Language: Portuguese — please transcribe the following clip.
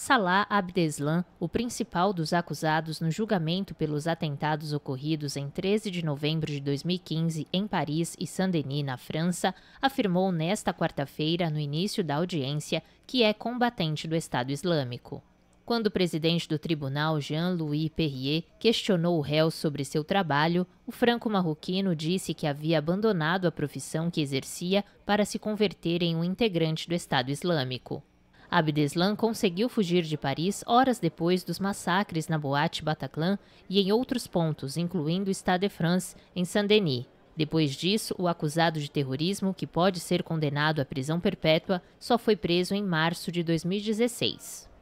Salah Abdeslam, o principal dos acusados no julgamento pelos atentados ocorridos em 13 de novembro de 2015 em Paris e Saint-Denis, na França, afirmou nesta quarta-feira, no início da audiência, que é combatente do Estado Islâmico. Quando o presidente do tribunal, Jean-Louis Perrier, questionou o réu sobre seu trabalho, o franco-marroquino disse que havia abandonado a profissão que exercia para se converter em um integrante do Estado Islâmico. Abdeslam conseguiu fugir de Paris horas depois dos massacres na Boate Bataclan e em outros pontos, incluindo o Stade de France, em Saint-Denis. Depois disso, o acusado de terrorismo, que pode ser condenado à prisão perpétua, só foi preso em março de 2016.